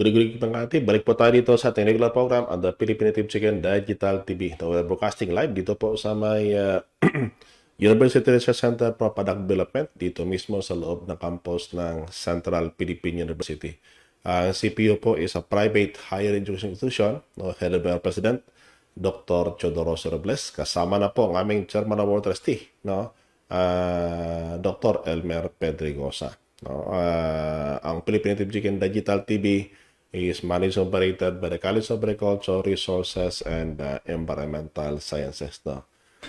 Guri-guri kitang kati, balik po tayo dito sa ating regular program on the Philippine Team Chicken Digital TV. Ito we're broadcasting live dito po sa may uh, University Research Center for Product Development dito mismo sa loob ng campus ng Central Philippine University. Ang uh, CPO po is a private higher education institution no, headed by President, Dr. Chodoros Robles. Kasama na po ang aming Chairman of Board Trustee, no, uh, ah, Dr. Elmer Pedrigosa. No, uh, ang Philippine Team Chicken Digital TV is managed operated by the College of Agriculture, Resources, and uh, Environmental Sciences. No?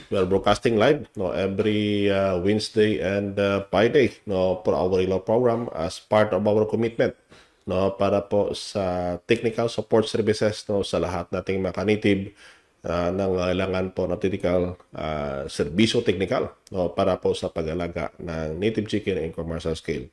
We are broadcasting live no, every uh, Wednesday and uh, Friday no, for our regular program as part of our commitment no, para po sa technical support services no, sa lahat nating mga kanitib uh, ng kailangan po ng technical uh, servisyo technical no, para po sa pag-alaga ng native chicken in commercial scale.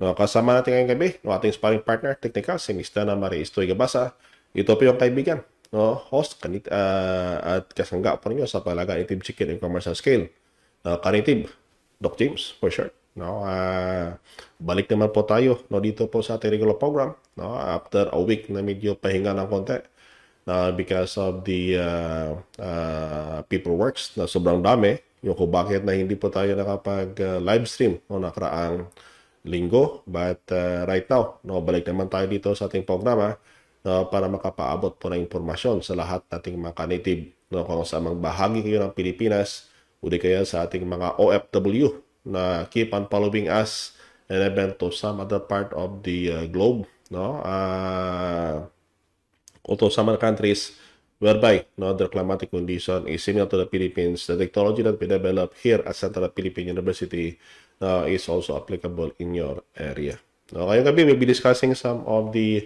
No, ah, kasama natin ngayong gabi, no, ating sparring partner, technical, si Mr. na Marie Estoy Gabasa. Ito po yung kaibigan, no, host kanit, uh, at kasangga po ninyo sa Palaga Native Chicken and Commercial Scale. No, ah, kanitib, Doc James, for sure. No, uh, balik naman po tayo no, dito po sa ating regular program no, after a week na medyo pahinga ng konti na no, because of the uh, uh, people works na sobrang dami yung kung bakit na hindi po tayo nakapag uh, live stream no, nakaraang linggo. But uh, right now, no, balik naman tayo dito sa ating programa no, para makapaabot po ng impormasyon sa lahat nating mga native. no, kung ano sa mga bahagi kayo ng Pilipinas o di kaya sa ating mga OFW na keep on following us and even to some other part of the uh, globe no uh, or to some other countries whereby no, the climatic condition is similar to the Philippines. The technology that we develop here at Central Philippine University uh, is also applicable in your area. No, ngayong gabi we'll be discussing some of the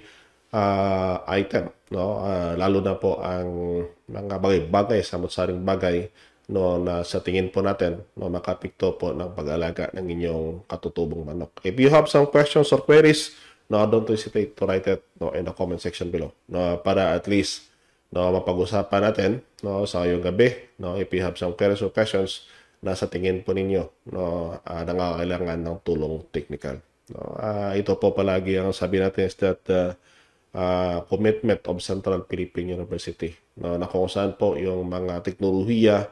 uh, item, no? Uh, lalo na po ang mga bagay-bagay, samot-saring bagay no na sa tingin po natin no makapikto po ng pag-alaga ng inyong katutubong manok. If you have some questions or queries, no don't hesitate to write it no in the comment section below. No para at least no mapag-usapan natin no sa ngayong gabi, no if you have some queries or questions, nasa tingin po ninyo no, uh, nangangailangan ng tulong technical. No, uh, ito po palagi ang sabi natin is that uh, uh, commitment of Central Philippine University no, na kung saan po yung mga teknolohiya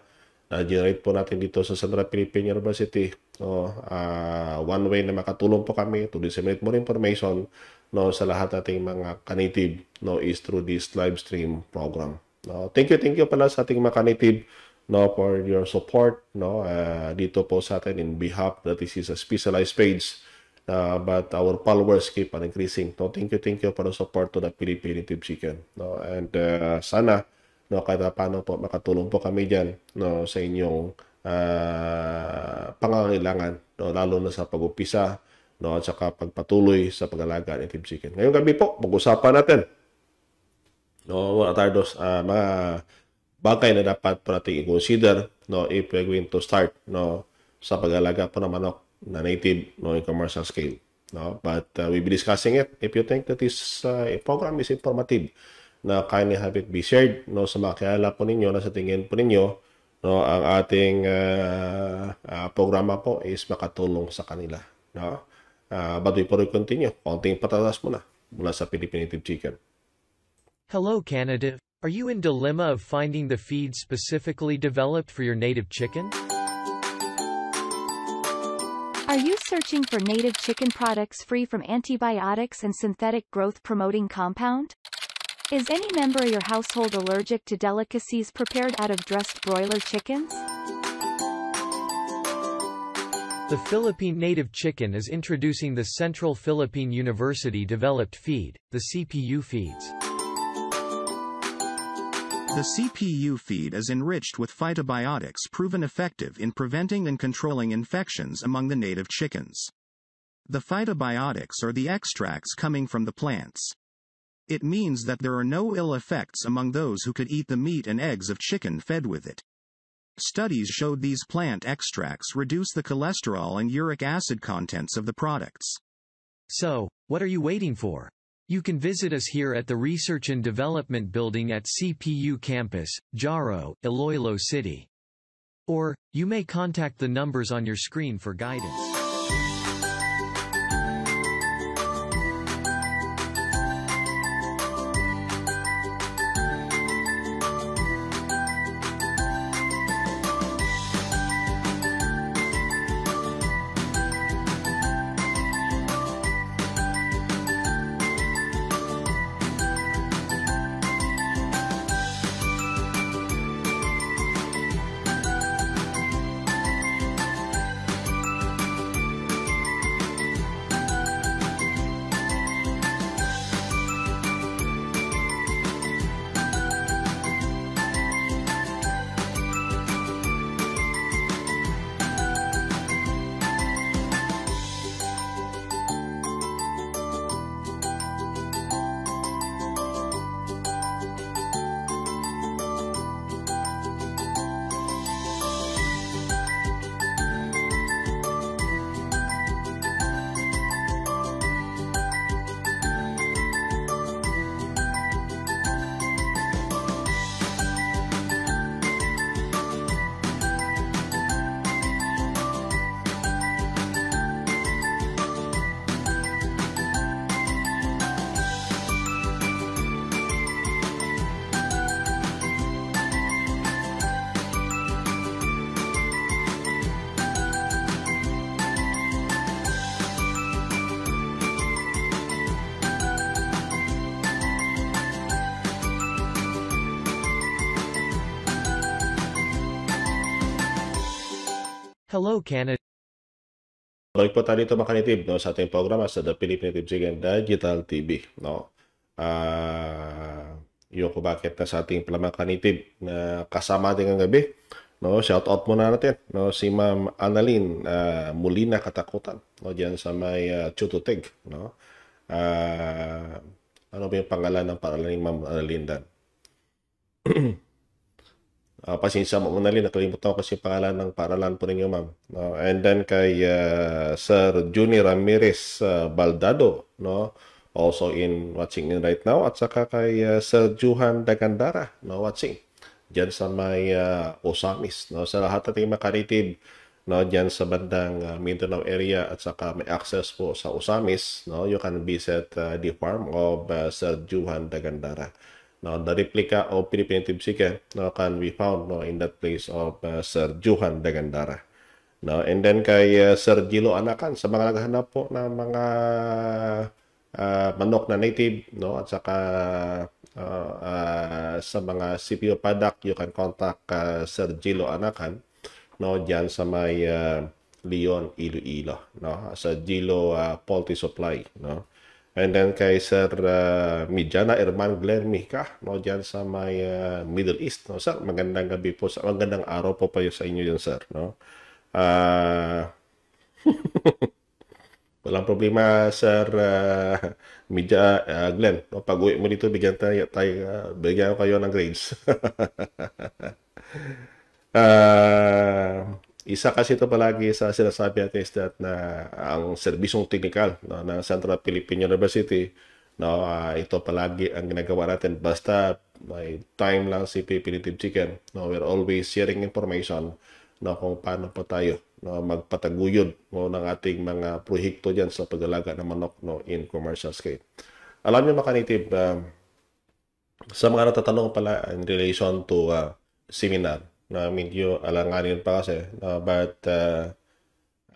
na generate po natin dito sa Central Philippine University no, uh, one way na makatulong po kami to disseminate more information no, sa lahat ating mga kanitib no, is through this live stream program. No, thank you, thank you pala sa ating mga kanitib no for your support no uh, dito po sa atin in behalf that this is a specialized page uh, but our followers keep on increasing no thank you thank you for the support to the Philippine Native Chicken no and uh, sana no kahit paano po makatulong po kami diyan no sa inyong uh, pangangailangan no lalo na sa pag-upisa no at saka pagpatuloy sa pag-alaga ng Native Chicken ngayong gabi po pag-usapan natin no mga uh, mga bagay na dapat po natin i-consider no, if we're going to start no, sa pag-alaga po ng manok na native no, in commercial scale. No? But uh, we'll be discussing it. If you think that this uh, program is informative, na kindly have it be shared no, sa mga kilala po ninyo, na sa tingin po ninyo, no, ang ating uh, uh, programa po is makatulong sa kanila. No? Uh, but we will continue. Konting patatas muna mula sa Philippine Native Chicken. Hello Canada. Are you in dilemma of finding the feed specifically developed for your native chicken? Are you searching for native chicken products free from antibiotics and synthetic growth promoting compound? Is any member of your household allergic to delicacies prepared out of dressed broiler chickens? The Philippine native chicken is introducing the Central Philippine University developed feed, the CPU feeds. The CPU feed is enriched with phytobiotics proven effective in preventing and controlling infections among the native chickens. The phytobiotics are the extracts coming from the plants. It means that there are no ill effects among those who could eat the meat and eggs of chicken fed with it. Studies showed these plant extracts reduce the cholesterol and uric acid contents of the products. So, what are you waiting for? You can visit us here at the Research and Development Building at CPU Campus, Jaro, Iloilo City. Or, you may contact the numbers on your screen for guidance. Hello Canada. Like po tayo dito mga kanitib no, sa ating programa sa The Philippine Native Chicken Digital TV. No? Uh, ah, yung kung bakit na sa ating mga kanitib na kasama din ng gabi. No, shout out muna natin no si Ma'am Annalyn uh, ah, Molina Katakutan no diyan sa may uh, Chututeg no. Uh, ano ba yung pangalan ng pangalan ni Ma'am Annalyn dan? Uh, pasensya mo na rin, nakalimutan ko kasi pangalan ng paaralan po ninyo, ma'am. No? And then kay uh, Sir Juni Ramirez uh, Baldado, no? also in watching in right now, at saka kay uh, Sir Juhan Dagandara, no? watching dyan sa may uh, Osamis. No? Sa lahat ng makaritib, no? diyan sa bandang uh, Mindanao area at saka may access po sa Osamis, no? you can visit uh, the farm of uh, Sir Juhan Dagandara. Now, the replica of Philippine Seeker no, can be found no, in that place of uh, Sir Johan Dagandara. No, and then kay uh, Sir Gilo Anakan sa mga naghahanap po ng mga uh, manok na native no at saka uh, uh, sa mga CPO product you can contact uh, Sir Gilo Anakan no diyan sa may uh, Leon Iloilo no sa Gilo uh, Poultry Supply no And then kay Sir uh, Mijana Irman Glenn Mika, no, diyan sa may uh, Middle East, no, sir. Magandang gabi po, sa, Magandang araw po pa sa inyo yun, sir, no. Uh, Walang problema, Sir uh, Media uh, Glenn. No, Pag-uwi mo dito, bigyan tayo, tayo uh, bigyan ko kayo ng grades. uh, Isa kasi ito palagi sa sinasabi at is that na ang serbisong teknikal no, ng Central Philippine University, no, uh, ito palagi ang ginagawa natin basta may time lang si Pinitive Chicken. No, we're always sharing information no, kung paano pa tayo no, magpataguyod no, ng ating mga proyekto dyan sa pagdalaga ng manok no, in commercial scale. Alam niyo mga native, um, sa mga natatanong pala in relation to uh, seminar, na medyo alangarin pa kasi. Uh, but uh,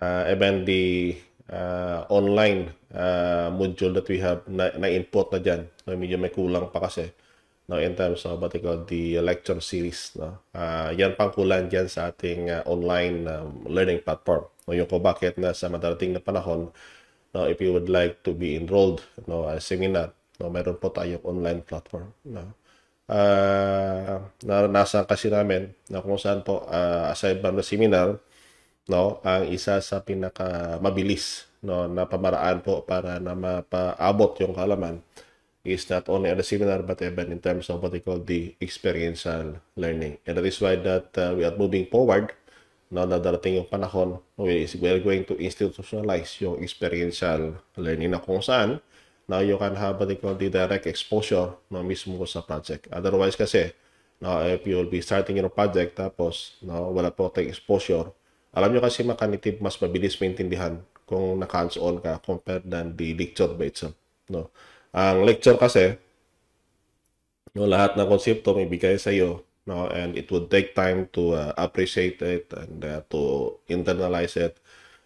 uh, even the uh, online uh, module that we have na, input na dyan, no, medyo may kulang pa kasi no, in terms of what call the lecture series. No? Uh, yan pang kulang dyan sa ating uh, online um, learning platform. No, yung ko bakit na sa madarating na panahon, no, if you would like to be enrolled no, as seminar, no, meron po tayong online platform. No? uh, ah, naranasan kasi namin na kung saan po uh, aside from the seminar no ang isa sa pinaka mabilis no na pamaraan po para na mapaabot yung kalaman is not only at the seminar but even in terms of what they call the experiential learning and that is why that uh, we are moving forward no na darating yung panahon we are going to institutionalize yung experiential learning na kung saan Now, you can have what they call the direct exposure no, mismo sa project. Otherwise kasi, no, if you'll be starting your project tapos no, wala po tayong exposure, alam nyo kasi makanitib mas mabilis maintindihan kung naka-hands-on ka compared than the lecture by itself. No? Ang lecture kasi, no, lahat ng konsepto may bigay sa iyo no, and it would take time to uh, appreciate it and uh, to internalize it.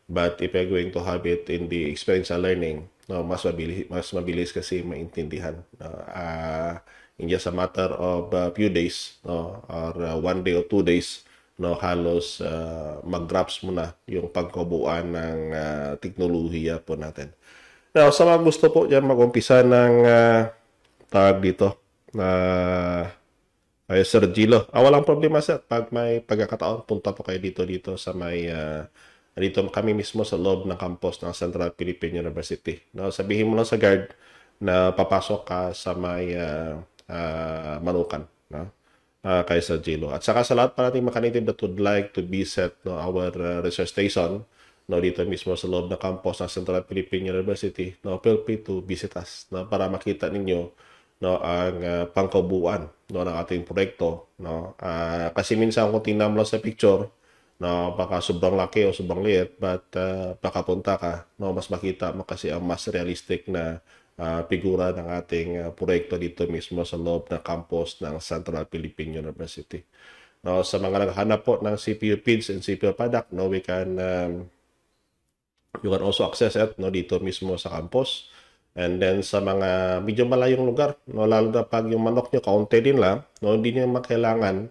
But if you're going to have it in the experiential learning, no mas mabilis mas mabilis kasi maintindihan no uh, in just a matter of uh, few days no or uh, one day or two days no halos uh, mag-grasp mo yung pagkabuuan ng uh, teknolohiya po natin. Now, sa mga gusto po diyan mag-umpisa ng uh, tag dito na uh, ay Sir Gilo. Ah, walang problema sir. Pag may pagkakataon, punta po kayo dito dito sa may uh, dito kami mismo sa loob ng campus ng Central Philippine University. No, sabihin mo lang sa guard na papasok ka sa may uh, uh, Manukan, no? Uh, ah, kay sa At saka sa lahat pa nating makanitib that would like to visit no, our uh, research station, no dito mismo sa loob ng campus ng Central Philippine University no feel free to visit us no para makita ninyo no ang uh, pangkabuuan no ng ating proyekto no uh, kasi minsan kung tingnan mo sa picture No, baka sobrang laki o sobrang liit but uh, punta ka, no, mas makita mo kasi ang mas realistic na uh, figura ng ating uh, proyekto dito mismo sa loob ng campus ng Central Philippine University. No, sa mga naghahanap po ng CPU pins and CPU product, no, we can um, you can also access it no dito mismo sa campus. And then sa mga medyo malayong lugar, no lalo na pag yung manok niyo kaunti din lang, no hindi niyo makailangan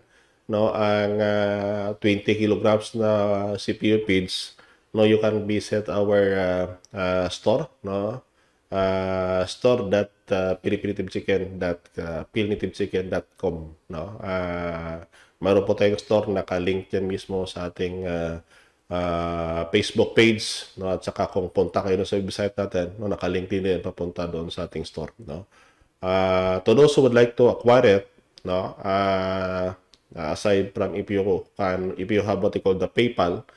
no ang uh, ah, 20 kilograms na CPU feeds no you can visit our uh, uh, store no uh, store that uh, chicken that uh, pilnitibchicken.com no uh, mayroon po tayong store naka-link yan mismo sa ating uh, uh, Facebook page no at saka kung punta kayo no, sa website natin no naka-link din papunta doon sa ating store no uh, to those who would like to acquire it no uh, Uh, aside from if you can, if you have what you call the PayPal,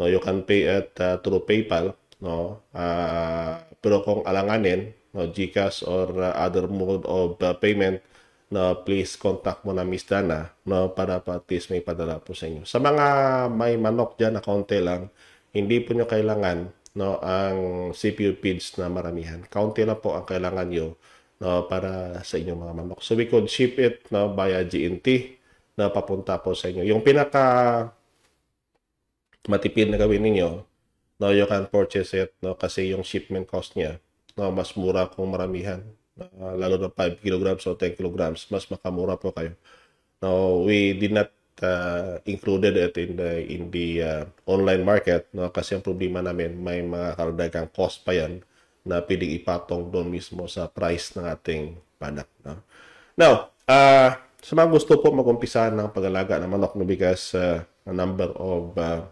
no, you can pay at uh, through PayPal, no. Uh, pero kung alanganin, no, GCash or uh, other mode of uh, payment, no, please contact mo na Miss Dana, no, para patis may padala po sa inyo. Sa mga may manok diyan na konti lang, hindi po nyo kailangan no ang CPU feeds na maramihan. Kaunti lang po ang kailangan niyo no, para sa inyong mga manok. So we could ship it no, via GNT na papunta po sa inyo. Yung pinaka matipid na gawin ninyo, no, you can purchase it no, kasi yung shipment cost niya no, mas mura kung maramihan. Uh, lalo na 5 kilograms o 10 kilograms, mas makamura po kayo. No, we did not uh, included it in the in the uh, online market no kasi ang problema namin may mga karagdagang cost pa yan na pwedeng ipatong doon mismo sa price ng ating product no now uh, sa mga gusto po magumpisa ng pag-alaga ng manok na bigas uh, a number of uh,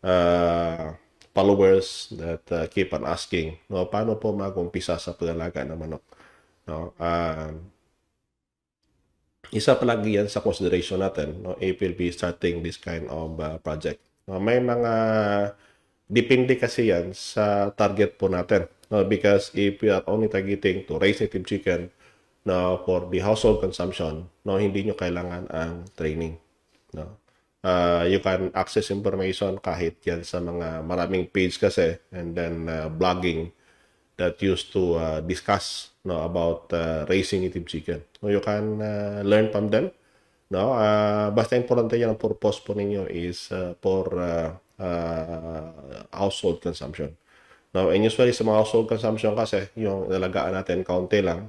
uh, followers that uh, keep on asking, no, paano po magumpisa sa pag-alaga ng manok? No, uh, isa palagi yan sa consideration natin no if we'll be starting this kind of uh, project no, may mga depende kasi yan sa target po natin no because if you are only targeting to raise native chicken no for the household consumption no hindi nyo kailangan ang training no uh, you can access information kahit yan sa mga maraming page kasi and then uh, blogging that used to uh, discuss no about uh, raising native chicken no you can uh, learn from them no uh, basta importante yan ang purpose po ninyo is uh, for uh, uh, household consumption now and usually sa mga household consumption kasi yung nalagaan natin kaunti lang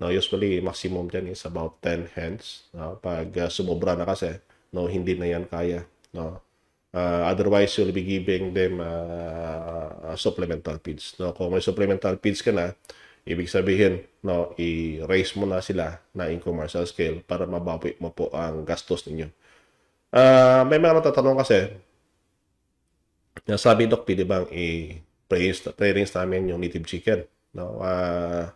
No, usually, maximum dyan is about 10 hands. No? Pag uh, sumobra na kasi, no, hindi na yan kaya. No? Uh, otherwise, you'll be giving them uh, uh, supplemental feeds. No? Kung may supplemental feeds ka na, ibig sabihin, no, i-raise mo na sila na in commercial scale para mabawi mo po ang gastos ninyo. Uh, may mga natatanong kasi, sabi, Doc, pwede bang i-praise namin yung native chicken? No? Uh,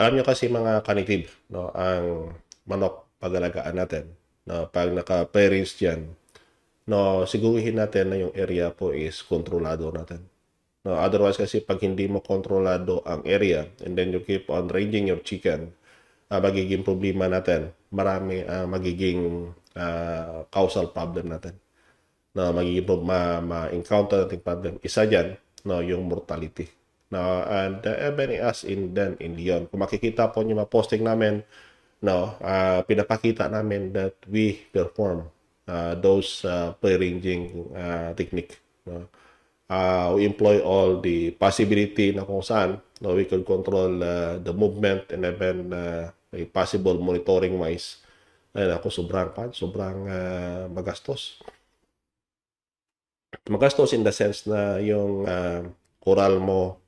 alam nyo kasi mga kanitib, no, ang manok pagalagaan natin. No, pag naka-parents yan, no, siguruhin natin na yung area po is kontrolado natin. No, otherwise kasi pag hindi mo kontrolado ang area and then you keep on ranging your chicken, uh, magiging problema natin. Marami uh, magiging uh, causal problem natin no, magiging ma-encounter ma natin problem. Isa dyan, no, yung mortality. No, and uh, eh, many as in then in Leon. Kung makikita po niyo posting namin, no, uh, pinapakita namin that we perform uh, those uh, ah, play-ranging uh, technique. No? Uh, we employ all the possibility na kung saan no, we could control uh, the movement and even uh, a possible monitoring wise. Ayun ako, sobrang pan, sobrang uh, magastos. Magastos in the sense na yung uh, coral mo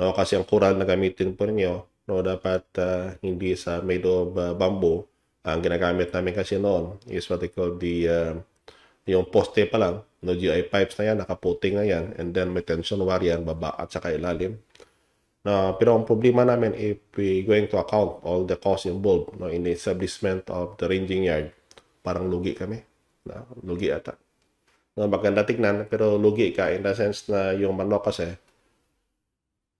No, kasi ang kuran na gamitin po ninyo, no, dapat uh, hindi sa made of uh, ah, bamboo. Ang ginagamit namin kasi noon is what they call the uh, yung poste pa lang, no, GI pipes na yan, nakaputing na yan, and then may tension wire yan, baba at saka ilalim. No, pero ang problema namin if we going to account all the costs involved no, in the establishment of the ranging yard, parang lugi kami. No, lugi ata. No, maganda tignan, pero lugi ka in the sense na yung manok kasi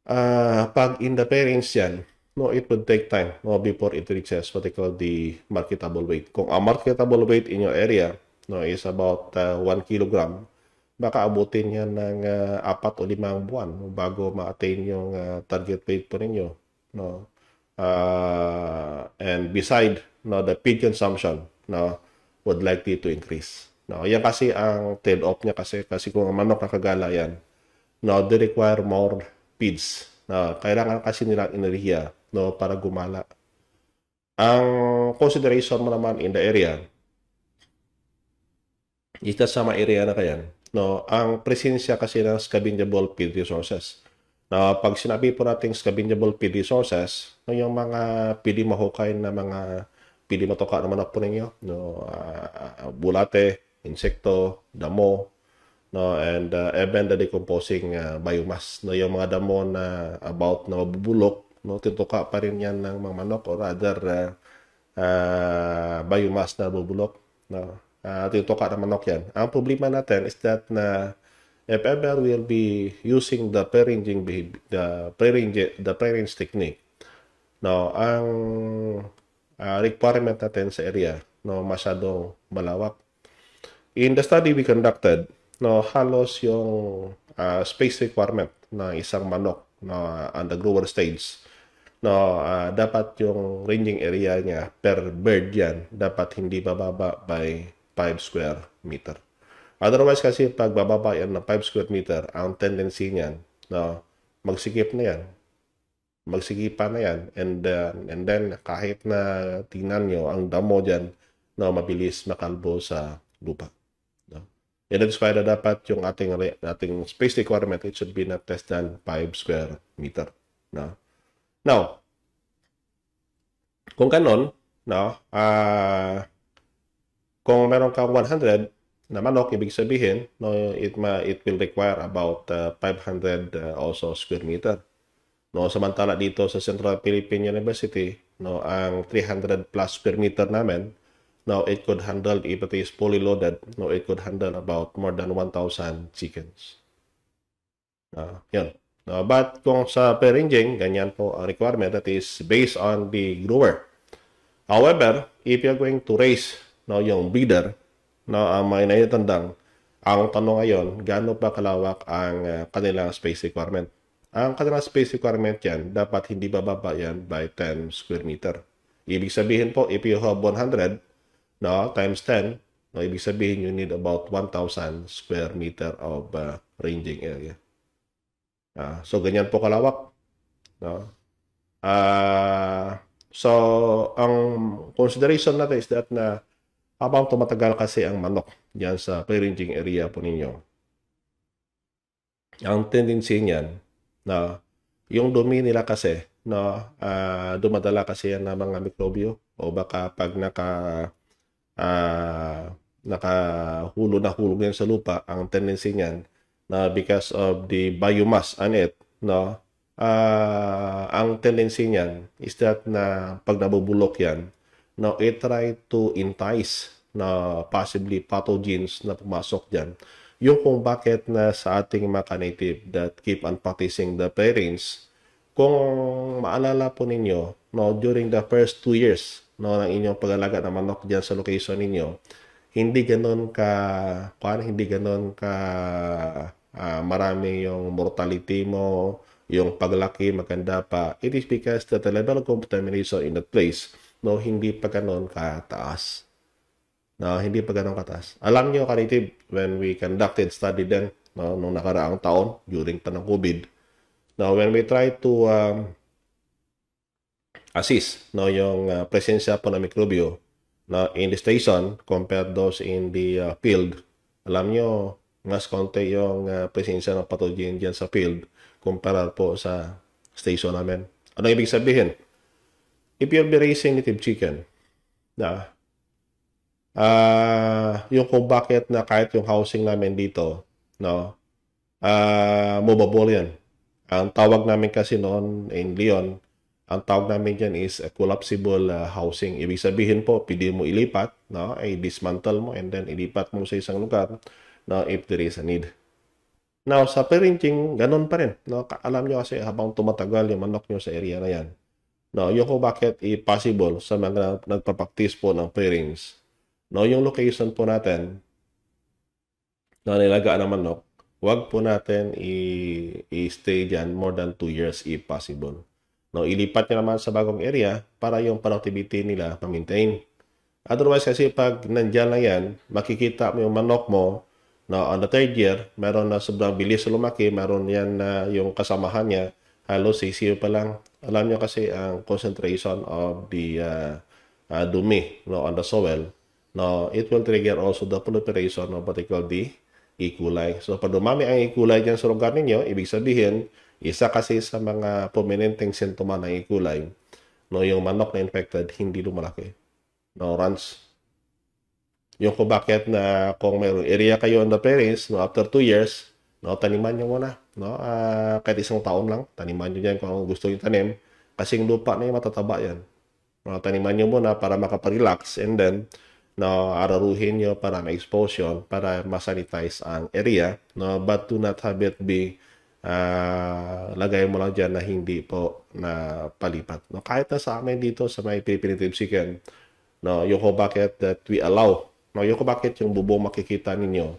uh, pag in the parents yan, no, it would take time no, before it reaches what they call the marketable weight. Kung ang marketable weight in your area no, is about uh, ah, 1 kilogram, baka abutin yan ng uh, apat o 5 buwan no, bago ma-attain yung uh, target weight po ninyo. No? Uh, and beside no, the feed consumption no, would likely to increase. No, yan kasi ang tail off niya kasi kasi kung ang manok nakagala yan, no, they require more feeds na kailangan kasi nilang enerhiya no para gumala. Ang consideration mo naman in the area is sa sama area na kayan. No, ang presensya kasi ng scavengeable feed resources. Na no, pag sinabi po nating scavengeable feed resources, no, yung mga pili mahukay na mga pili matoka naman po ninyo, no, uh, bulate, insekto, damo, no and uh, even the decomposing uh, biomass no yung mga damo na about na mabubulok no tituka pa rin yan ng mga manok or other uh, uh, biomass na bubulok no uh, tituka ng manok yan ang problema natin is that na uh, if ever we'll be using the pre-ranging the pre-range the pre-range technique no ang uh, requirement natin sa area no masyadong malawak in the study we conducted no halos yung uh, space requirement na isang manok no on the grower stage no uh, ah, dapat yung ranging area niya per bird yan dapat hindi bababa by 5 square meter otherwise kasi pag bababa yan ng 5 square meter ang tendency niyan no magsikip na yan magsikipan na yan and uh, and then kahit na tingnan nyo ang damo diyan no mabilis makalbo sa lupa And that's why na dapat yung ating, ating space requirement, it should be not less than 5 square meter. No? Now, kung ganon, no, uh, kung meron kang 100 na manok, ibig sabihin, no, it, ma, it will require about uh, 500 uh, also square meter. No, samantala dito sa Central Philippine University, no, ang 300 plus square meter namin, Now it could handle, if it is fully loaded, now it could handle about more than 1,000 chickens. Uh, yun. Uh, but kung sa parenting, ganyan po ang requirement that is based on the grower. However, if you're going to raise no, yung breeder, no, ang mga naitandang, ang tanong ngayon, gaano ba kalawak ang uh, kanilang space requirement? Ang kanilang space requirement yan, dapat hindi bababa yan by 10 square meter. Ibig sabihin po, if you have 100, no, times 10, no, ibig sabihin you need about 1,000 square meter of uh, ranging area. Uh, so, ganyan po kalawak. No? Uh, so, ang consideration natin is that na habang tumatagal kasi ang manok diyan sa pre-ranging area po ninyo, ang tendency niyan na yung dumi nila kasi no uh, dumadala kasi yan ng mga mikrobyo o baka pag naka uh, ah, nakahulo na hulog yan sa lupa, ang tendency niyan na because of the biomass on it, no? Uh, ang tendency niyan is that na pag nabubulok yan, no, it try to entice na possibly pathogens na pumasok diyan. Yung kung bakit na sa ating mga native that keep on practicing the parents, kung maalala po ninyo, no, during the first two years no, ng inyong pag-alaga ng manok diyan sa location ninyo, hindi ganoon ka, paano hindi ganoon ka uh, marami yung mortality mo, yung paglaki maganda pa. It is because that the level of contamination in that place, no, hindi pa ganoon kataas. No, hindi pa ganoon kataas. Alam niyo, Karitib, when we conducted study then, no, nung nakaraang taon, during pa ng COVID, no when we try to um, assist no yung uh, presensya po ng mikrobyo na in the station compared those in the uh, field. Alam nyo, mas konti yung uh, presensya ng pathogen dyan sa field kumpara po sa station namin. Ano ibig sabihin? If you're raising native chicken, na uh, yung kung bakit na kahit yung housing namin dito, no, uh, movable yan. Ang tawag namin kasi noon in Leon, ang tawag namin dyan is a uh, collapsible uh, housing. Ibig sabihin po, pwede mo ilipat, no? ay dismantle mo and then ilipat mo sa isang lugar no? if there is a need. Now, sa parenting, ganun pa rin. No? Alam nyo kasi habang tumatagal yung manok nyo sa area na yan. No, yung kung bakit i-possible sa mga nagpapaktis po ng pairings. No, yung location po natin na nilagaan ng manok, wag po natin i-stay dyan more than 2 years if possible. No, ilipat niya naman sa bagong area para yung productivity nila ma-maintain. Otherwise kasi pag nandiyan lang yan, makikita mo yung manok mo na no, on the third year, meron na sobrang bilis lumaki, meron yan na yung kasamahan niya, halos sisiyo pa lang. Alam niyo kasi ang concentration of the uh, uh, dumi no, on the soil, no, it will trigger also the proliferation of what they call the E. coli. So, pag dumami ang E. coli dyan sa lugar ninyo, ibig sabihin, isa kasi sa mga prominenteng sintoma ng E. coli, no, yung manok na infected, hindi lumalaki. No, runs. Yung kung bakit na kung mayroong area kayo on the parents, no, after 2 years, no, taniman nyo muna. No, uh, kahit isang taon lang, taniman nyo yan kung gusto yung tanim. Kasi yung lupa na yung matataba yan. No, taniman nyo muna para makapag-relax and then no araruhin nyo para ma-expose para ma-sanitize ang area no but do not have it be uh, lagay mo lang dyan na hindi po na palipat. No? Kahit na sa amin dito sa may Philippine Rib no, yung ko bucket that we allow, no, yung ko bucket yung bubong makikita ninyo,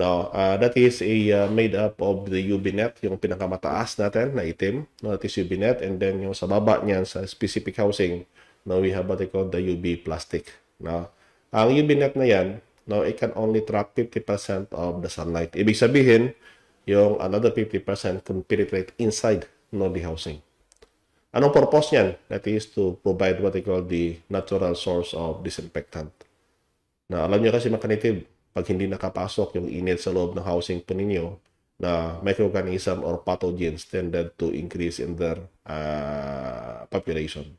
no, uh, that is a uh, made up of the UV net, yung pinakamataas natin na itim, no, that is UV net, and then yung sa baba niyan sa specific housing, no, we have what they call the UV plastic. No? Ang UV net na yan, no, it can only trap 50% of the sunlight. Ibig sabihin, yung another 50% can penetrate inside the housing. Anong purpose niyan? That is to provide what they call the natural source of disinfectant. Na alam niyo kasi mga pag hindi nakapasok yung init sa loob ng housing po ninyo, na microorganism or pathogens tended to increase in their uh, population.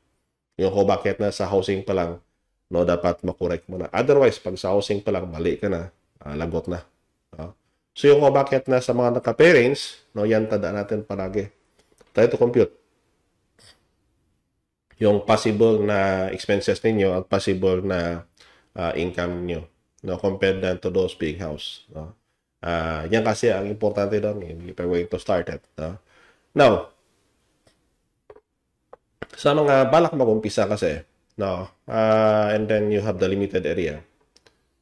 Yung ko bakit na sa housing pa lang, no, dapat makorek mo na. Otherwise, pag sa housing pa lang, mali ka na, uh, lagot na. Uh, So yung umakyat na sa mga nakaparents, no, yan tandaan natin palagi. Try to compute yung possible na expenses ninyo at possible na uh, income niyo no compared na to those big house no uh, yan kasi ang importante doon eh, if you're going to start it no? now sa mga balak magumpisa kasi no uh, and then you have the limited area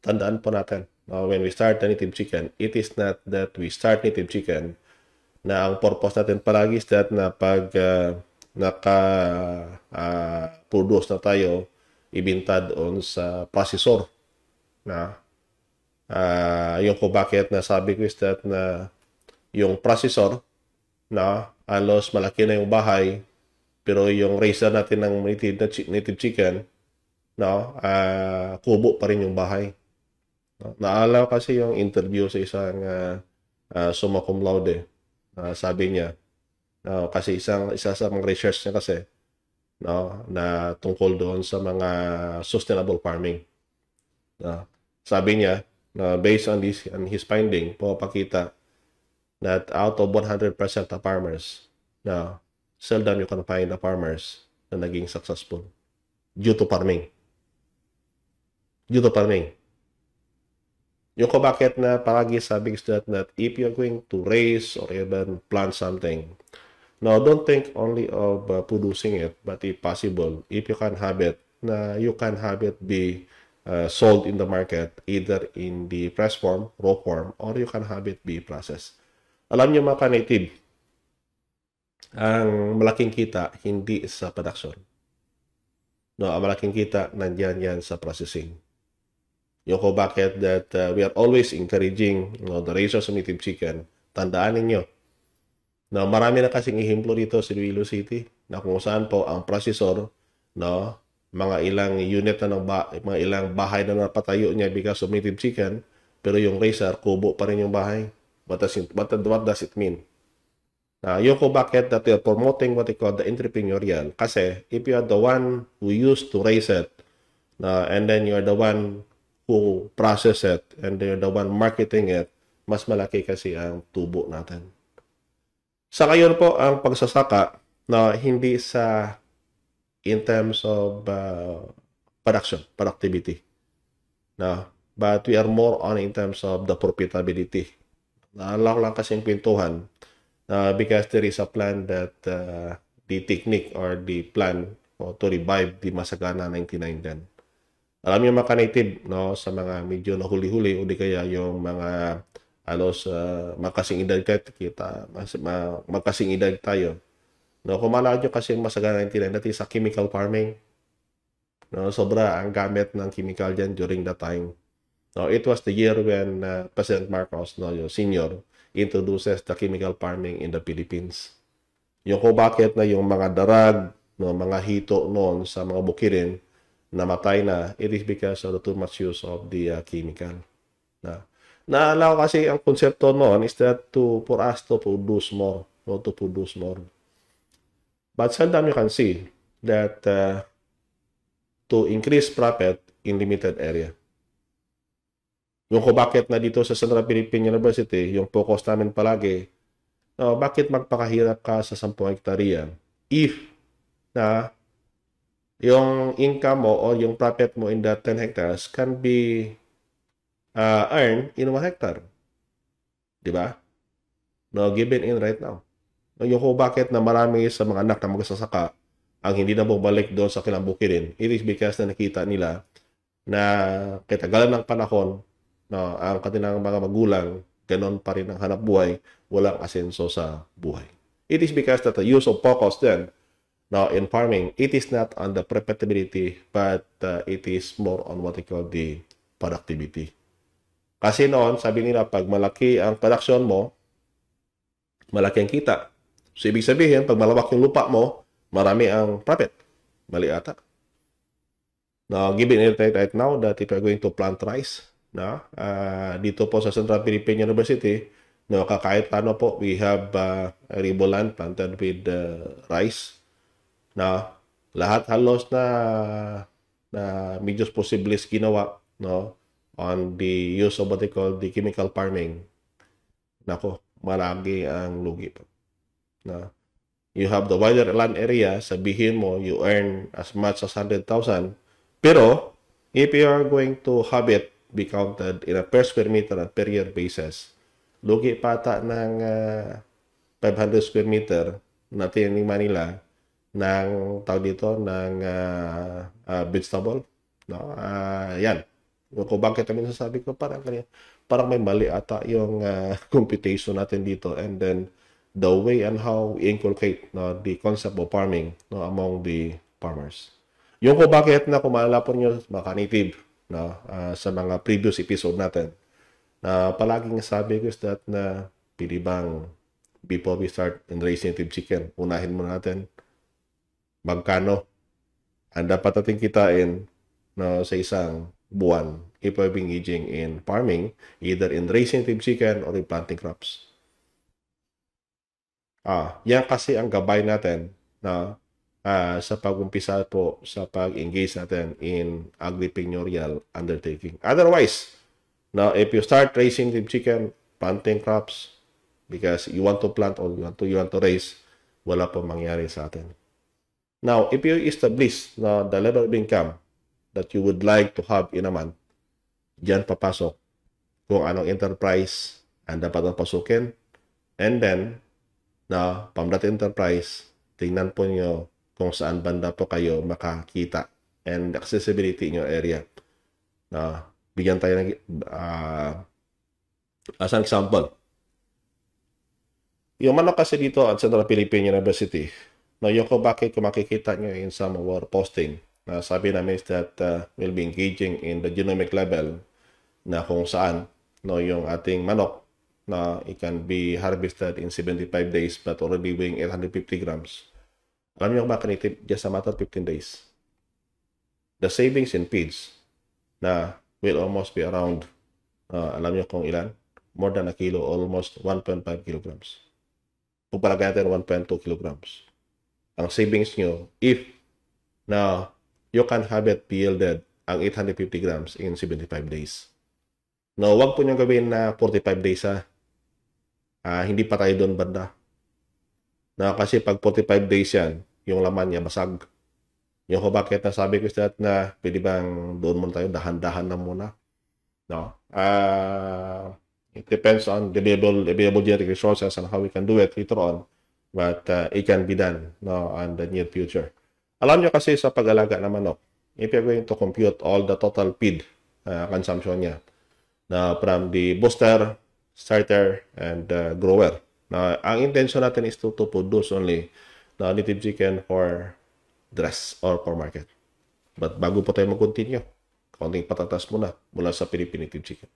tandaan po natin uh, when we start the native chicken, it is not that we start native chicken na ang purpose natin palagi is that na pag uh, naka-produce uh, na tayo, ibintad on sa processor na uh, yung kung bakit sabi ko is that na yung processor na alos malaki na yung bahay pero yung raiser natin ng native, native chicken no uh, kubo pa rin yung bahay Naalaw kasi yung interview sa isang uh, uh, summa cum laude. Uh, sabi niya, uh, kasi isang, isa sa mga research niya kasi, no, na tungkol doon sa mga sustainable farming. No, sabi niya, na based on, this, on his finding, pumapakita that out of 100% of farmers, na seldom you can find the farmers na naging successful due to farming. Due to farming. Yung kung bakit na palagi sabi is that, that if you're going to raise or even plant something, now don't think only of uh, producing it, but if possible, if you can have it, na you can have it be uh, sold in the market either in the fresh form, raw form, or you can have it be processed. Alam niyo mga ka-native, ang malaking kita hindi sa production. No, ang malaking kita nandiyan yan sa processing. Yoko ko bakit that uh, we are always encouraging you know, the raise of native chicken. Tandaan ninyo, No, marami na kasing ehemplo dito sa Iloilo City na kung saan po ang processor no mga ilang unit na ng ba, mga ilang bahay na napatayo niya because of native chicken pero yung razor kubo pa rin yung bahay what does it, what, what does it mean na uh, yung ko bakit that you're promoting what they call the entrepreneurial kasi if you are the one who used to raise it na, and then you are the one who process it and they're the one marketing it, mas malaki kasi ang tubo natin. Sa ngayon po, ang pagsasaka na hindi sa in terms of uh, production, productivity. No? But we are more on in terms of the profitability. Naalala ko lang kasi yung pintuhan uh, because there is a plan that uh, the technique or the plan to revive the Masagana 99 then alam niyo mga native no sa mga medyo nahuli-huli o di kaya yung mga halos uh, makasing edad kita mas, ma, magkasing edad tayo no kumalaan niyo kasi masagana yung tinay natin sa chemical farming no sobra ang gamit ng chemical diyan during that time no it was the year when uh, President Marcos no yung senior introduces the chemical farming in the Philippines yung kung bakit na yung mga darag no mga hito noon sa mga bukirin namatay na, it is because of the too much use of the uh, chemical. Na naalaw kasi ang konsepto noon is that to for us to produce more, no, to produce more. But sometimes you can see that uh, to increase profit in limited area. Yung kung bakit na dito sa Central Philippine University, yung focus namin palagi, no, bakit magpakahirap ka sa 10 hektarya if na yung income mo or yung profit mo in that 10 hectares can be uh, earned in 1 hectare. Di ba? No, given in right now. No, yung kung bakit na marami sa mga anak na magsasaka ang hindi na bumalik doon sa kilang bukirin, it is because na nakita nila na kitagalan ng panahon no, ang kanilang mga magulang, ganon pa rin ang hanap buhay, walang asenso sa buhay. It is because that the use of focus then Now, in farming, it is not on the profitability, but uh, it is more on what we call the productivity. Kasi noon, sabi nila, pag malaki ang production mo, malaki ang kita. So, ibig sabihin, pag malawak yung lupa mo, marami ang profit. Mali ata. Now, given it right, now that if you're going to plant rice, na, uh, dito po sa Central Philippine University, no, kakahit ano po, we have uh, ribolan planted with uh, rice na Lahat halos na na medyo possible ginawa, no? On the use of what they call the chemical farming. Nako, marami ang lugi po. No? You have the wider land area, sabihin mo, you earn as much as 100,000. Pero, if you are going to have it be counted in a per square meter at per year basis, lugi pata ng uh, ah, 500 square meter natin ni Manila, ng tao dito ng uh, uh, vegetable no uh, yan kung bakit kami nasasabi ko parang parang may mali ata yung uh, computation natin dito and then the way and how we inculcate no the concept of farming no among the farmers yung kung bakit na kumalapon niyo mga native no uh, sa mga previous episode natin na uh, palaging sabi ko is that na uh, pili bang before we start in raising native chicken unahin muna natin magkano ang dapat natin kitain no, sa isang buwan if we're engaging in farming, either in raising native chicken or in planting crops. Ah, yan kasi ang gabay natin na uh, sa pagumpisa po sa pag-engage natin in agri-penurial undertaking. Otherwise, now if you start raising native chicken, planting crops, because you want to plant or you want to, you want to raise, wala pa mangyari sa atin. Now, if you establish na the level of income that you would like to have in a month, dyan papasok kung anong enterprise ang dapat ang pasukin. And then, na Pamdat Enterprise, tingnan po nyo kung saan banda po kayo makakita and accessibility in your area. Na bigyan tayo ng uh, as an example. Yung manok kasi dito at Central Philippine University, Now, Yoko Baki, kung makikita nyo in some of our posting, na sabi namin is that uh, we'll be engaging in the genomic level na kung saan no, yung ating manok na it can be harvested in 75 days but already weighing 850 grams. Alam niyo kung bakit just a matter of 15 days. The savings in feeds na will almost be around, uh, alam niyo kung ilan? More than a kilo, almost 1.5 kilograms. Pagpalagay natin 1.2 kilograms ang savings nyo if na you can have it yielded ang 850 grams in 75 days. No, wag po niyong gawin na 45 days ha. Ah, hindi pa tayo doon banda. Na kasi pag 45 days yan, yung laman niya basag. Yung ko bakit nasabi ko sa na pwede bang doon muna tayo, dahan-dahan na muna. No? Ah, uh, it depends on the available, available genetic resources and how we can do it later on. But uh, it can be done no, on the near future. Alam nyo kasi sa pag-alaga ng manok, if you're going to compute all the total feed uh, consumption niya na from the booster, starter, and uh, grower. Na ang intention natin is to, to produce only na native chicken for dress or for market. But bago po tayo mag-continue, kaunting patatas muna mula sa Philippine Native Chicken.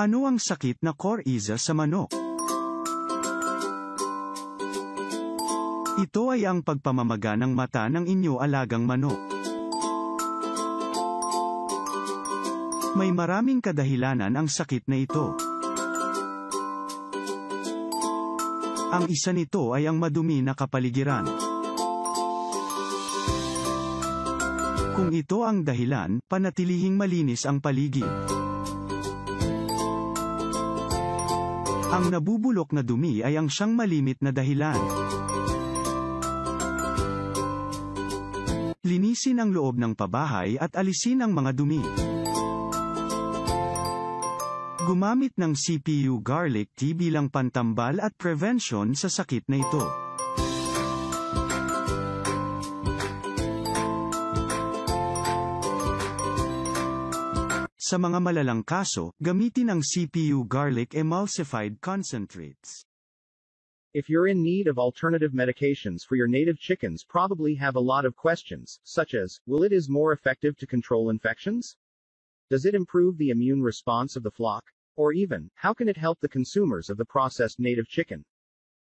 Ano ang sakit na coriza sa manok? Ito ay ang pagpamamaga ng mata ng inyo alagang manok. May maraming kadahilanan ang sakit na ito. Ang isa nito ay ang madumi na kapaligiran. Kung ito ang dahilan, panatilihing malinis ang paligid. Ang nabubulok na dumi ay ang siyang malimit na dahilan. Linisin ang loob ng pabahay at alisin ang mga dumi. Gumamit ng CPU garlic tea bilang pantambal at prevention sa sakit na ito. Sa mga malalang kaso, gamitin ang CPU garlic emulsified concentrates. If you're in need of alternative medications for your native chickens probably have a lot of questions, such as, will it is more effective to control infections? Does it improve the immune response of the flock? Or even, how can it help the consumers of the processed native chicken?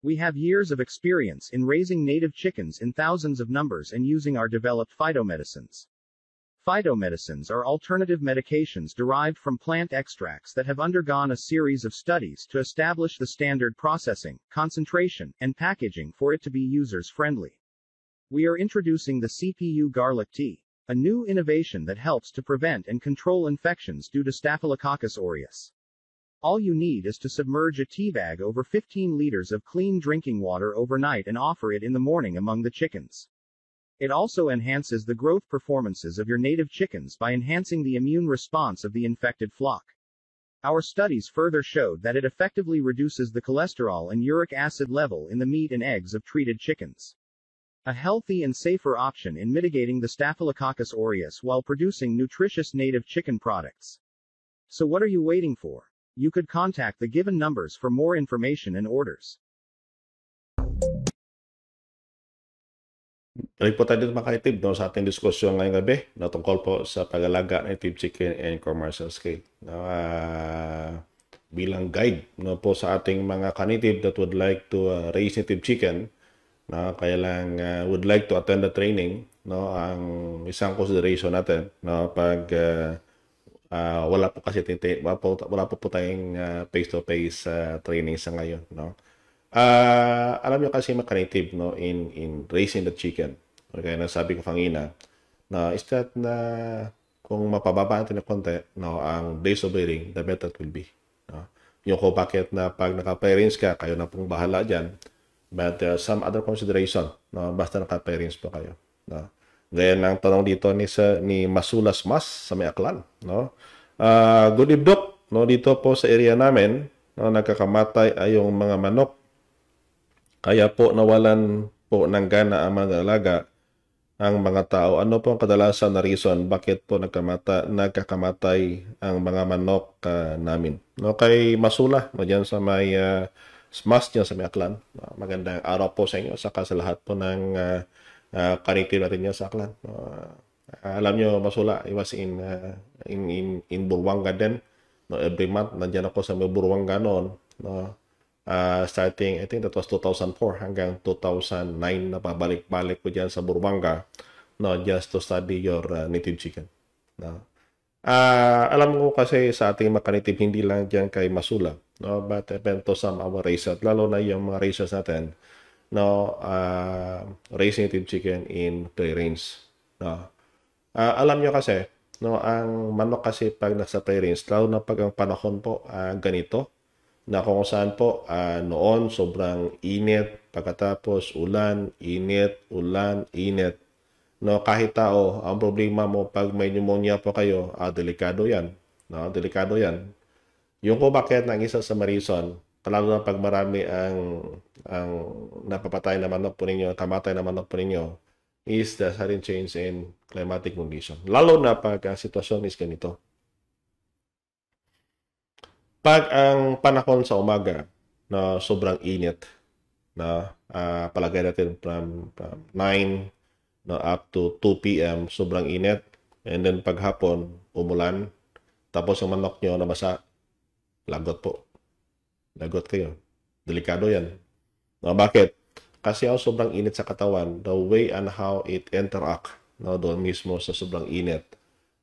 We have years of experience in raising native chickens in thousands of numbers and using our developed phytomedicines. Phytomedicines are alternative medications derived from plant extracts that have undergone a series of studies to establish the standard processing, concentration, and packaging for it to be users friendly. We are introducing the CPU garlic tea, a new innovation that helps to prevent and control infections due to Staphylococcus aureus. All you need is to submerge a tea bag over 15 liters of clean drinking water overnight and offer it in the morning among the chickens. It also enhances the growth performances of your native chickens by enhancing the immune response of the infected flock. Our studies further showed that it effectively reduces the cholesterol and uric acid level in the meat and eggs of treated chickens. A healthy and safer option in mitigating the Staphylococcus aureus while producing nutritious native chicken products. So what are you waiting for? You could contact the given numbers for more information and orders. Balik po tayo dito mga ka-itib no, sa ating diskusyon ngayong gabi no, tungkol po sa pagalaga ng itib chicken and commercial scale. No, uh, bilang guide no, po sa ating mga kanitib that would like to uh, raise itib chicken, no, kaya lang uh, would like to attend the training, no, ang isang consideration natin no, pag uh, uh, wala po kasi wala po, wala po, po tayong face-to-face -face, uh, training sa ngayon. No? Uh, alam niyo kasi creative no in in raising the chicken. Okay, sabi ko kanina na is that na kung mapababa natin ng konti no ang days of rearing, the better it will be. No? Yung ko bakit na pag naka-parents ka, kayo na pong bahala diyan. But there uh, are some other consideration no basta naka-parents pa kayo. No? Gaya ng tanong dito ni sa ni Masulas Mas sa may aklan, no? Uh, good evening, no dito po sa area namin no nagkakamatay ay yung mga manok kaya po nawalan po ng gana ang mga alaga ang mga tao. Ano po ang kadalasan na reason bakit po nagkamata, nagkakamatay ang mga manok uh, namin? No, kay Masula, no, dyan sa may uh, ah, smash dyan sa may Aklan. Uh, magandang araw po sa inyo, saka sa lahat po ng uh, uh, karikil natin niya sa Aklan. Uh, alam nyo, Masula, I was in, uh, in, in, in Burwanga din. No, every month, nandyan ako sa may Burwanga noon. No, uh, starting I think that was 2004 hanggang 2009 na pabalik-balik ko diyan sa Burbanga no just to study your uh, native chicken no uh, alam ko kasi sa ating makanitib hindi lang diyan kay Masula no but even to some our races lalo na yung mga races natin no uh, raise native chicken in free no uh, alam niyo kasi no ang manok kasi pag nasa free range lalo na pag ang panahon po uh, ganito na kung saan po uh, noon sobrang init, pagkatapos ulan, init, ulan, init. No, kahit tao, ang problema mo pag may pneumonia po kayo, ah, delikado 'yan. No, delikado 'yan. Yung ko bakit ang isa sa reason, lalo na pag marami ang ang napapatay na manok po ninyo, kamatay na manok po ninyo, is the sudden change in climatic condition. Lalo na pag ang ah, sitwasyon is ganito pag ang panahon sa umaga na sobrang init na uh, palagay natin from, from 9 no, up to 2 p.m. sobrang init and then pag hapon umulan tapos yung manok nyo nabasa lagot po lagot kayo delikado yan no, bakit? kasi ang sobrang init sa katawan the way and how it interact no, doon mismo sa sobrang init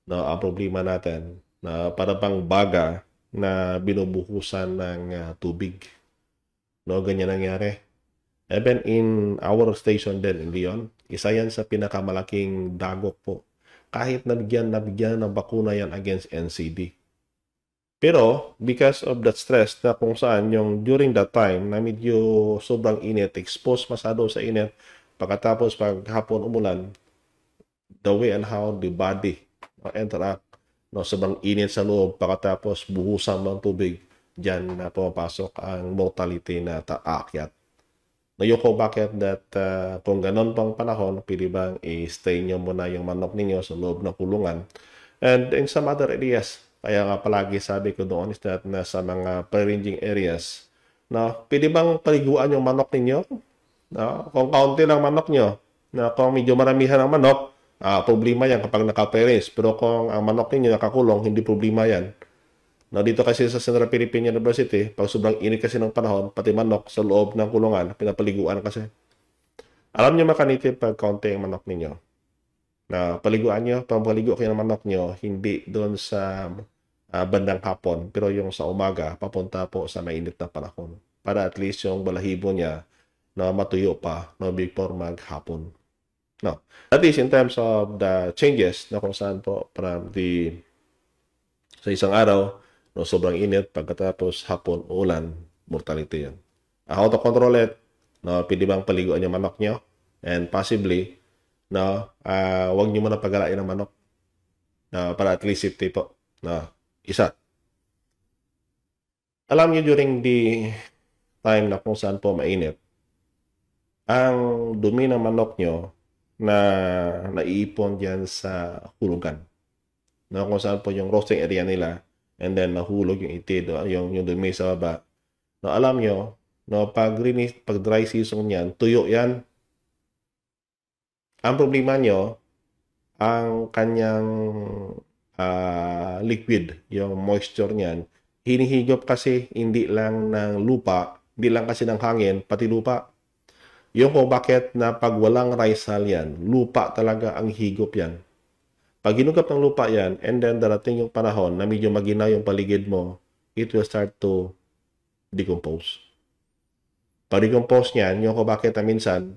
no, ang problema natin na para pang baga na binubuhusan ng uh, tubig. No, ganyan nangyari. Even in our station din in Leon, isa yan sa pinakamalaking dagok po. Kahit nabigyan, nabigyan ng bakuna yan against NCD. Pero, because of that stress na kung saan yung during that time na medyo sobrang init, exposed masado sa init, pagkatapos pag hapon umulan, the way and how the body interact no, sabang init sa loob, pagkatapos buhusan ng tubig, dyan na pumapasok ang mortality na taakyat. Ngayon ko bakit that uh, kung ganon pang panahon, pili bang i-stay nyo muna yung manok ninyo sa loob ng kulungan. And in some other areas, kaya nga palagi sabi ko doon is that na sa mga pre-ranging areas, no, pili bang paliguan yung manok ninyo? No, kung kaunti lang manok nyo, na no, kung medyo maramihan ang manok, Ah, problema yan kapag nakaperes. Pero kung ang manok ninyo nakakulong, hindi problema yan. Now, dito kasi sa Central Philippine University, pag sobrang init kasi ng panahon, pati manok sa loob ng kulungan, pinapaliguan kasi. Alam nyo mga kanitip pag konti ang manok ninyo. Na paliguan nyo, pag paligo kayo ng manok nyo, hindi doon sa uh, bandang hapon, pero yung sa umaga, papunta po sa mainit na panahon. Para at least yung balahibo niya na matuyo pa no, before maghapon. No. At least in terms of the changes na kung saan po from the sa isang araw, no, sobrang init, pagkatapos hapon, ulan, mortality yun. How to control it? No, pwede bang paliguan yung manok nyo? And possibly, no, uh, wag nyo muna pagalain ang manok. No, para at least safety po. No, isa. Alam nyo during the time na kung saan po mainit, ang dumi ng manok nyo na naiipon diyan sa hulugan. No, kung saan po yung roasting area nila and then nahulog yung itid o yung, yung dumi sa baba. No, alam nyo, no, pag, rinis, pag dry season niyan, tuyo yan. Ang problema nyo, ang kanyang uh, liquid, yung moisture niyan, hinihigop kasi hindi lang ng lupa, hindi lang kasi ng hangin, pati lupa. Yung kung bakit na pag walang rizal yan, lupa talaga ang higop yan. Pag hinugap ng lupa yan, and then darating yung panahon na medyo magina yung paligid mo, it will start to decompose. Pag-decompose niyan, yung kung bakit na minsan,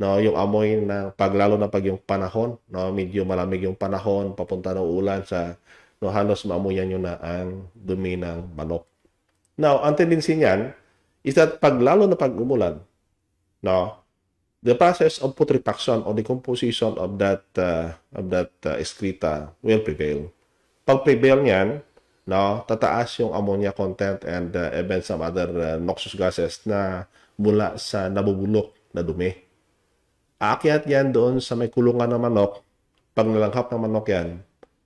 no, yung amoy na paglalo na pag yung panahon, no, medyo malamig yung panahon, papunta ng ulan sa no, halos maamuyan nyo na ang dumi ng manok. Now, ang tendency niyan is that paglalo na pag umulan, no the process of putrefaction or decomposition of that uh, of that uh, excreta will prevail. Pag prevail niyan, no, tataas yung ammonia content and uh, even some other uh, noxious gases na mula sa nabubulok na dumi. Aakyat yan doon sa may kulungan ng manok. Pag nalanghap ng manok yan,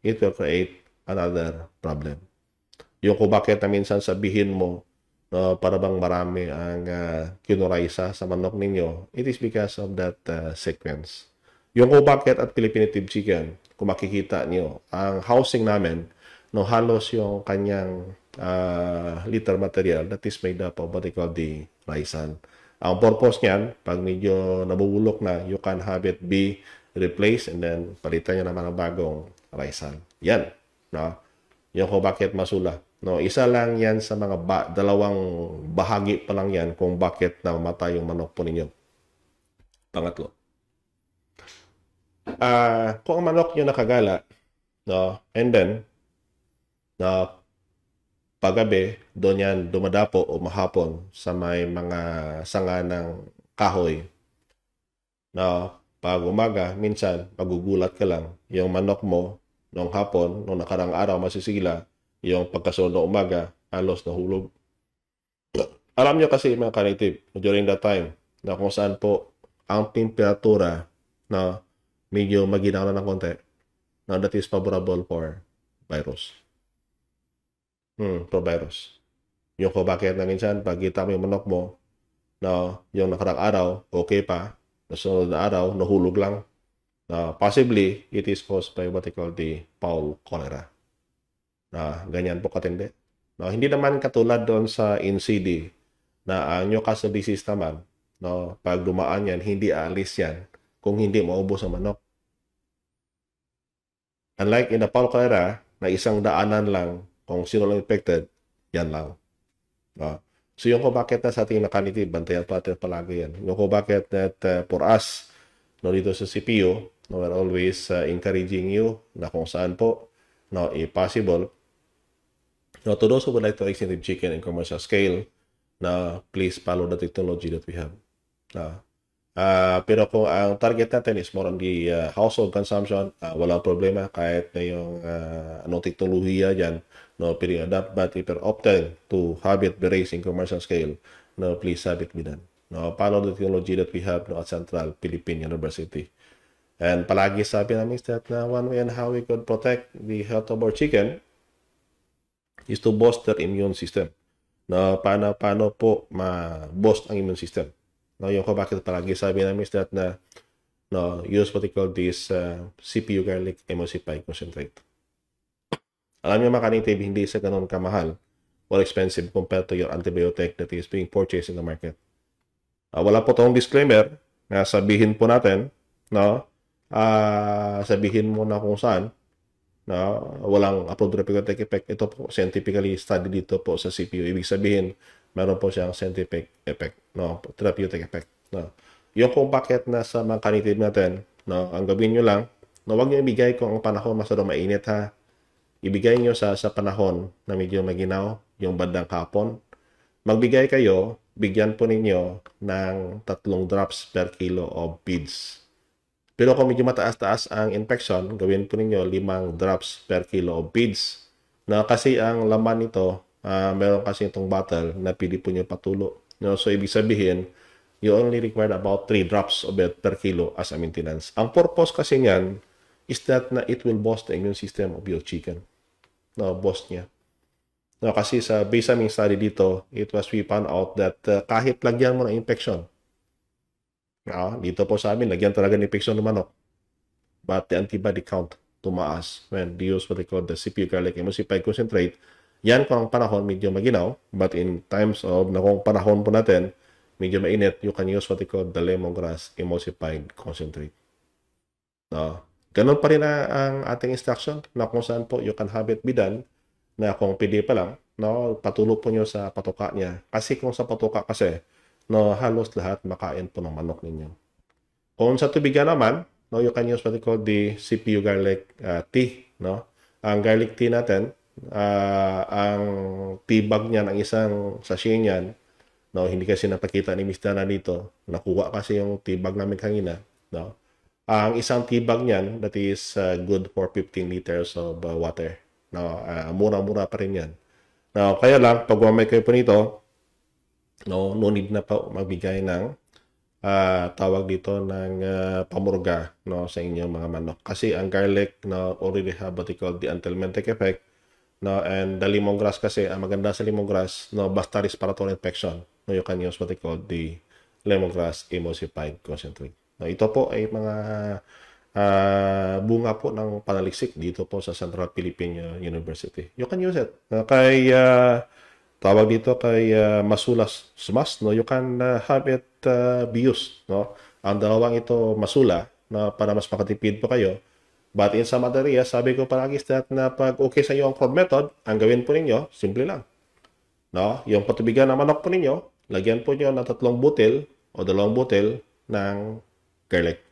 it will create another problem. Yung kung bakit na minsan sabihin mo, no, para bang marami ang uh, ah, kinuraisa sa manok ninyo, it is because of that uh, sequence. Yung bucket at Philippine Native Chicken, kung makikita nyo, ang housing namin, no, halos yung kanyang uh, ah, litter material that is made up of what they call the raisan. Ang purpose niyan, pag medyo nabubulok na, you can have it be replaced and then palitan nyo naman ng bagong raisan. Yan. No? Yung kung bucket masula No, isa lang 'yan sa mga ba- dalawang bahagi pa lang 'yan kung bakit namatay yung manok po ninyo. Pangatlo. Ah, uh, kung ang manok niyo nakagala, no, and then na no, paggabi, doon yan dumadapo o mahapon sa may mga sanga ng kahoy. no, pag umaga, minsan, magugulat ka lang. Yung manok mo, noong hapon, noong nakarang araw, masisigla, yung pagkasunod na umaga, halos nahulog. Alam nyo kasi mga kanitib, during that time, na kung saan po ang temperatura na medyo maginaw na ng konti, na that is favorable for virus. Hmm, for virus. Yung kung bakit na minsan, pag kita mo yung manok mo, na yung nakarang araw, okay pa, nasunod na araw, nahulog lang, na possibly it is caused by what they call the foul cholera na ganyan po katindi. No, hindi naman katulad doon sa NCD na ang ah, Newcastle disease naman, no, pag dumaan yan, hindi aalis yan kung hindi maubos ang manok. Unlike in the Palcara, na isang daanan lang kung sino lang infected, yan lang. No? So yung kung bakit na sa ating nakanitib, bantayan pa natin palagi yan. Yung kung bakit that uh, for us, no, dito sa CPU, no, we're always uh, encouraging you na kung saan po, no, if possible, Now, to those who would like to extend chicken in commercial scale, na please follow the technology that we have. Uh, uh, pero kung ang target natin is more on the uh, household consumption, uh, walang problema kahit na yung uh, anong teknolohiya dyan, no, pwede adapt. But if you're opting to have it be raised in commercial scale, no, please have it be done. No, follow the technology that we have no, at Central Philippine University. And palagi sabi namin that na one way on how we could protect the health of our chicken is to boost their immune system. No, paano, paano po ma-boost ang immune system? No, yung ko bakit palagi sabi namin is that na no, use what we call this uh, CPU garlic emulsify concentrate. Alam niyo mga kanitib, hindi sa ganun kamahal or expensive compared to your antibiotic that is being purchased in the market. Uh, wala po tong disclaimer na sabihin po natin, no, uh, sabihin mo na kung saan na walang upload replicated effect. Ito po, scientifically study dito po sa CPU. Ibig sabihin, meron po siyang scientific effect, no? therapeutic effect. No? Yung kung packet na sa mga kanitib natin, no? ang gawin nyo lang, no, huwag nyo ibigay kung ang panahon masyadong mainit ha. Ibigay nyo sa, sa panahon na medyo maginaw, yung bandang kapon. Magbigay kayo, bigyan po ninyo ng tatlong drops per kilo of beads. Pero kung medyo mataas-taas ang infection, gawin po ninyo 5 drops per kilo of beads. Na kasi ang laman nito, uh, meron kasi itong bottle na pili po nyo patulo. No? So, ibig sabihin, you only require about 3 drops of it per kilo as a maintenance. Ang purpose kasi niyan is that na it will boost the immune system of your chicken. No, boost niya. No, kasi sa based sa aming study dito, it was we found out that uh, kahit lagyan mo ng infection, Ah, dito po sa amin, lagyan talaga ni Pixon ng manok. But the antibody count tumaas when they use what they call the CPU garlic emulsified concentrate. Yan kung ang panahon medyo maginaw. But in times of na kung panahon po natin, medyo mainit, you can use what they call the lemongrass emulsified concentrate. No? Ganun pa rin na ang ating instruction na kung saan po you can have it bidan na kung pwede pa lang, no, patulo po nyo sa patuka niya. Kasi kung sa patuka kasi, no, halos lahat makain po ng manok ninyo. Kung sa tubiga naman, no, you can use what we call the CPU garlic uh, tea. No? Ang garlic tea natin, uh, ang tea bag niyan, ang isang sachet niyan, no, hindi kasi napakita ni Miss Dana dito, nakuha kasi yung tea bag namin kanina. No? Ang isang tea bag niyan, that is uh, good for 15 liters of uh, water. No, uh, mura-mura pa rin yan. Now, kaya lang, pag may kayo po nito, no no need na pa magbigay ng uh, tawag dito ng uh, pamurga no sa inyong mga manok kasi ang garlic no already have what they call the antelmintic effect no and the lemongrass kasi ang maganda sa lemongrass no basta respiratory infection no you can use what they call the lemongrass emulsified concentrate no ito po ay mga uh, bunga po ng panaliksik dito po sa Central Philippine University you can use it no, kay uh, tawag dito kay uh, Masulas Smas, no? You can uh, have it uh, be used, no? Ang dalawang ito masula na para mas makatipid po kayo. But in some other areas, sabi ko palagi that na pag okay sa iyo ang crowd method, ang gawin po ninyo, simple lang. No? Yung patubigan ng manok po ninyo, lagyan po niyo ng tatlong butil o dalawang butil ng garlic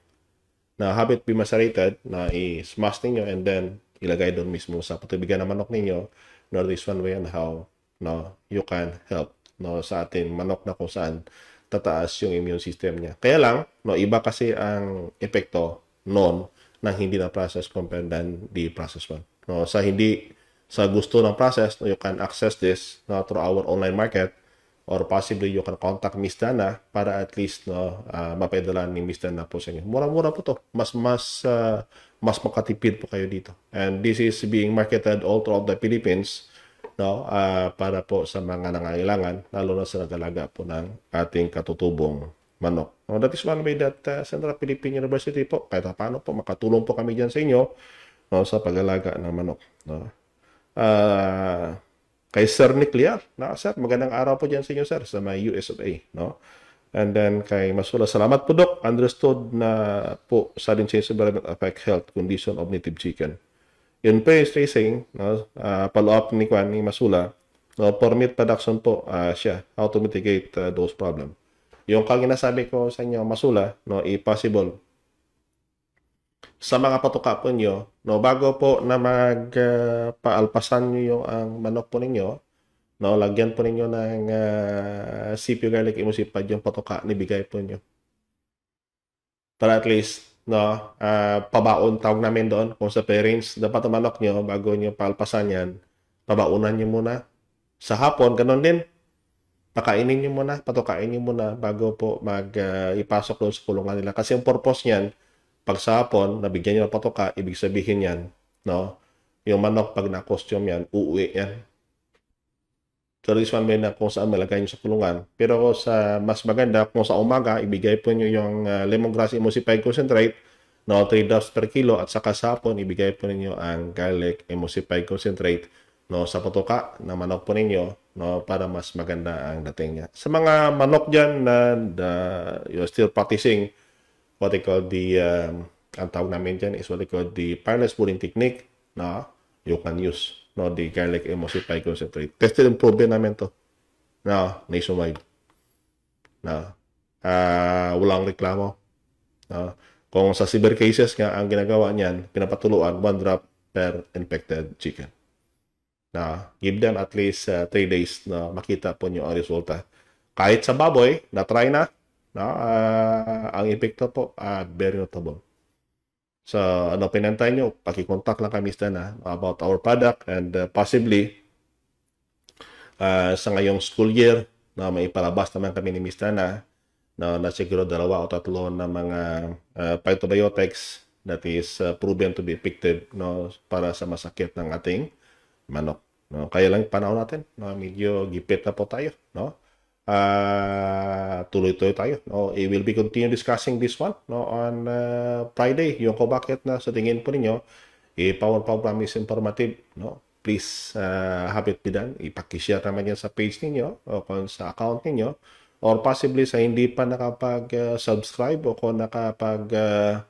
na have it be macerated na i-smash ninyo and then ilagay doon mismo sa patubigan ng manok ninyo. No, this one way and how no you can help no sa atin manok na kung saan tataas yung immune system niya kaya lang no iba kasi ang epekto noon ng hindi na process compared than the process one no sa hindi sa gusto ng process no, you can access this no, through our online market or possibly you can contact Miss Dana para at least no uh, ah, mapadala ni Miss Dana po sa inyo. Mura-mura po to. Mas mas uh, mas makatipid po kayo dito. And this is being marketed all throughout the Philippines no uh, para po sa mga nangangailangan lalo na sa nagalaga po ng ating katutubong manok. No, that is one way that uh, Central Philippine University po kahit paano po makatulong po kami diyan sa inyo no sa pag-alaga ng manok, no. Uh, kay Sir Nick na no, sir, magandang araw po diyan sa inyo sir sa may US of A, no. And then kay Masula, salamat po Doc. Understood na po sa change of environment affect health condition of native chicken. Yun po yung tracing, no? Uh, follow-up ni Kwan, ni Masula. No, permit production po uh, siya, how to mitigate uh, those problem. Yung sabi ko sa inyo, Masula, no, i-possible. Sa mga patuka po nyo, no, bago po na magpaalpasan uh, nyo yung ang manok po ninyo, No, lagyan po ninyo ng uh, CPU garlic imusipad yung patoka, bigay po nyo. Para at least no? Uh, pabaon tawag namin doon kung sa parents, dapat ang manok nyo bago nyo palpasan yan, pabaunan nyo muna. Sa hapon, ganun din. Pakainin nyo muna, patukain nyo muna bago po mag uh, ipasok doon sa kulungan nila. Kasi yung purpose niyan, pag sa hapon, nabigyan nyo ng patuka, ibig sabihin yan, no? Yung manok, pag na-costume yan, uuwi yan tourism may na kung saan malagay nyo sa kulungan. Pero sa mas maganda, kung sa umaga, ibigay po nyo yung uh, lemongrass emulsified concentrate no 3 drops per kilo at saka sa hapon, ibigay po ninyo ang garlic emulsified concentrate no sa patuka na manok po ninyo no para mas maganda ang dating niya. Sa mga manok diyan na uh, you're still practicing what they call the um, ang tawag namin diyan is what they call the Parnas bullying technique no you can use no, the garlic emulsify concentrate. Tested and proven namin to. No, nationwide. No. Uh, walang reklamo. No. Kung sa cyber cases nga, ang ginagawa niyan, pinapatuluan, one drop per infected chicken. Na give them at least 3 uh, ah, days na makita po niyo ang resulta. Kahit sa baboy, na-try na, no, uh, ang epekto po, uh, very notable. So, ano, pinantay nyo, pakikontak lang kami na about our product and uh, possibly uh, sa ngayong school year na no, maipalabas naman kami ni Mr. na no, na siguro dalawa o tatlo na mga uh, phytobiotics that is uh, proven to be effective no para sa masakit ng ating manok. No, kaya lang panahon natin, no, medyo gipit na po tayo, no? uh, tuloy-tuloy tayo. No? I eh, will be continue discussing this one no? on uh, Friday. Yung ko bakit na sa tingin po ninyo, eh, Power Program is informative. No? Please uh, have it be done. Ipakishare naman yan sa page ninyo o kung sa account ninyo or possibly sa hindi pa nakapag-subscribe o kung nakapag uh,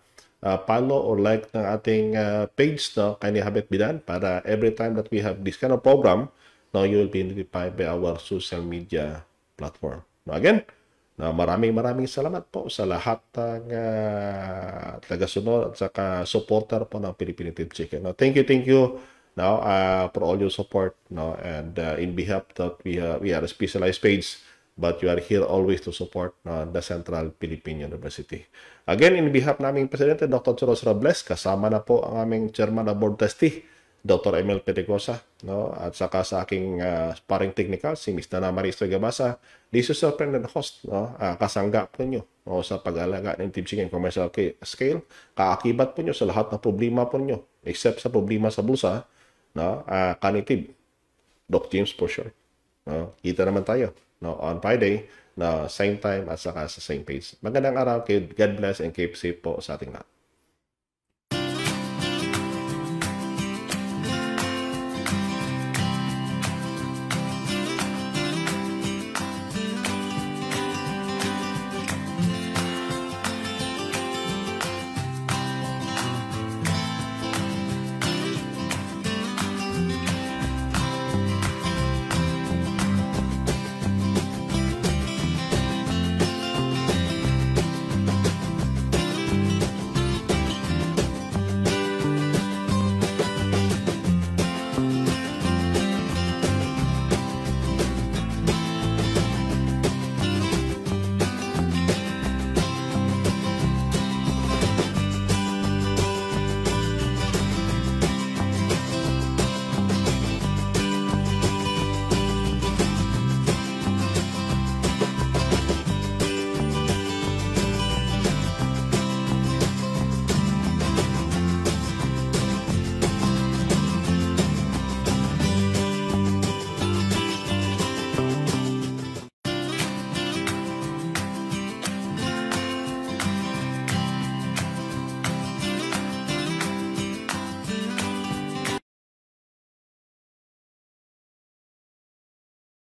follow or like ng ating uh, page no kindly have it be done para every time that we have this kind of program no you will be notified by our social media platform. Now again, na maraming maraming salamat po sa lahat ng uh, taga-sunod at saka supporter po ng Philippine Team Chicken. Now, thank you, thank you now uh, for all your support no and uh, in behalf that we uh, we are a specialized page but you are here always to support no, the Central Philippine University. Again, in behalf naming Presidente, Dr. Churros Robles, kasama na po ang aming Chairman of Board Trustee, Dr. Emil Petegosa, no? at saka sa aking uh, sparring technical, si Mr. Maristo Gabasa, this is our friend and host, no? uh, kasangga po niyo o sa pag-alaga ng team chicken commercial scale, kaakibat po niyo sa lahat ng problema po niyo except sa problema sa bulsa, no? uh, ah, kanitib, Doc James for sure. No? Kita naman tayo no? on Friday, na no? same time at saka sa same page. Magandang araw kayo. God bless and keep safe po sa ating lahat.